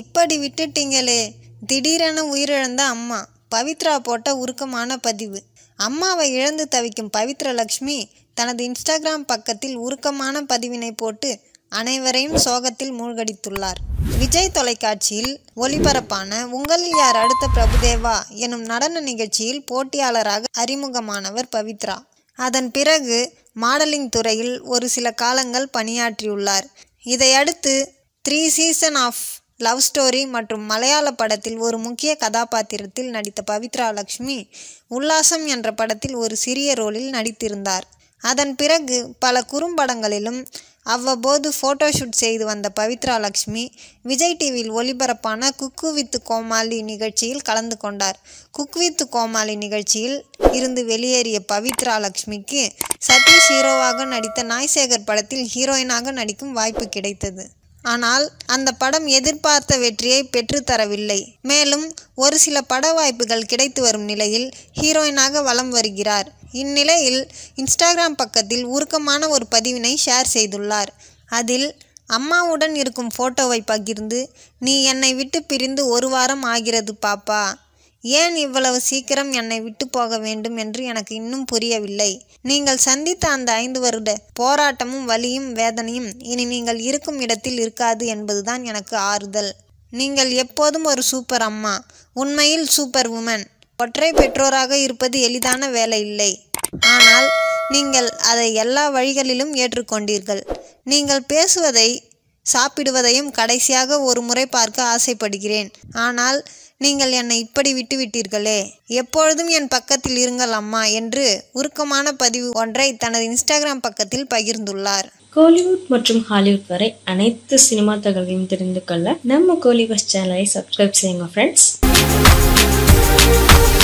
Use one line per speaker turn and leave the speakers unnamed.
இப்படி விட்டுட்டீங்களே திடீரென உயிரிழந்த அம்மா பவித்ரா போட்ட உருக்கமான பதிவு அம்மாவை இழந்து தவிக்கும் பவித்ரலக்ஷ்மி தனது இன்ஸ்டாகிராம் பக்கத்தில் உருக்கமான பதிவினை போட்டு அனைவரையும் சோகத்தில் மூழ்கடித்துள்ளார் விஜய் தொலைக்காட்சியில் ஒளிபரப்பான உங்களில் யார் அடுத்த பிரபுதேவா எனும் நடன நிகழ்ச்சியில் போட்டியாளராக அறிமுகமானவர் பவித்ரா அதன் பிறகு மாடலிங் துறையில் ஒரு சில காலங்கள் பணியாற்றியுள்ளார் இதையடுத்து three season of love story மற்றும் மலையாள படத்தில் ஒரு முக்கிய கதாபாத்திரத்தில் நடித்த பவித்ரா லக்ஷ்மி உல்லாசம் என்ற படத்தில் ஒரு சிறிய ரோலில் நடித்திருந்தார் அதன் பிறகு பல குறும்படங்களிலும் அவ்வப்போது ஃபோட்டோஷூட் செய்து வந்த பவித்ரா லக்ஷ்மி விஜய் டிவியில் ஒளிபரப்பான குக்கு வித் கோமாளி நிகழ்ச்சியில் கலந்து கொண்டார் குக் வித் கோமாளி நிகழ்ச்சியில் இருந்து வெளியேறிய பவித்ரா லக்ஷ்மிக்கு சதீஷ் ஹீரோவாக நடித்த நாய்சேகர் படத்தில் ஹீரோயினாக நடிக்கும் வாய்ப்பு கிடைத்தது ஆனால் அந்த படம் எதிர்பார்த்த வெற்றியை பெற்றுத்தரவில்லை மேலும் ஒரு சில பட வாய்ப்புகள் கிடைத்து வரும் நிலையில் ஹீரோயினாக வலம் வருகிறார் இந்நிலையில் இன்ஸ்டாகிராம் பக்கத்தில் உருக்கமான ஒரு பதிவினை ஷேர் செய்துள்ளார் அதில் அம்மாவுடன் இருக்கும் ஃபோட்டோவை பகிர்ந்து நீ என்னை விட்டு பிரிந்து ஒரு வாரம் ஆகிறது பாப்பா ஏன் இவ்வளவு சீக்கிரம் என்னை விட்டு போக வேண்டும் என்று எனக்கு இன்னும் புரியவில்லை நீங்கள் சந்தித்த அந்த ஐந்து வருட போராட்டமும் வலியும் வேதனையும் இனி நீங்கள் இருக்கும் இடத்தில் இருக்காது என்பதுதான் எனக்கு ஆறுதல் நீங்கள் எப்போதும் ஒரு சூப்பர் அம்மா உண்மையில் சூப்பர் உமன் ஒற்றை பெற்றோராக இருப்பது எளிதான வேலை இல்லை ஆனால் நீங்கள் அதை எல்லா வழிகளிலும் ஏற்றுக்கொண்டீர்கள் நீங்கள் பேசுவதை சாப்பிடுவதையும் கடைசியாக ஒரு முறை பார்க்க ஆசைப்படுகிறேன் ஆனால் நீங்கள் என்னை இப்படி விட்டுவிட்டீர்களே எப்பொழுதும் என் பக்கத்தில் இருங்கள் அம்மா என்று உருக்கமான பதிவு ஒன்றை தனது இன்ஸ்டாகிராம் பக்கத்தில் பகிர்ந்துள்ளார் கோலிவுட் மற்றும் ஹாலிவுட் வரை அனைத்து சினிமா தகவலையும் தெரிந்து கொள்ள நம்ம கோலிபஸ் சேனலை சப்ஸ்கிரைப் செய்யுங்க ஃப்ரெண்ட்ஸ்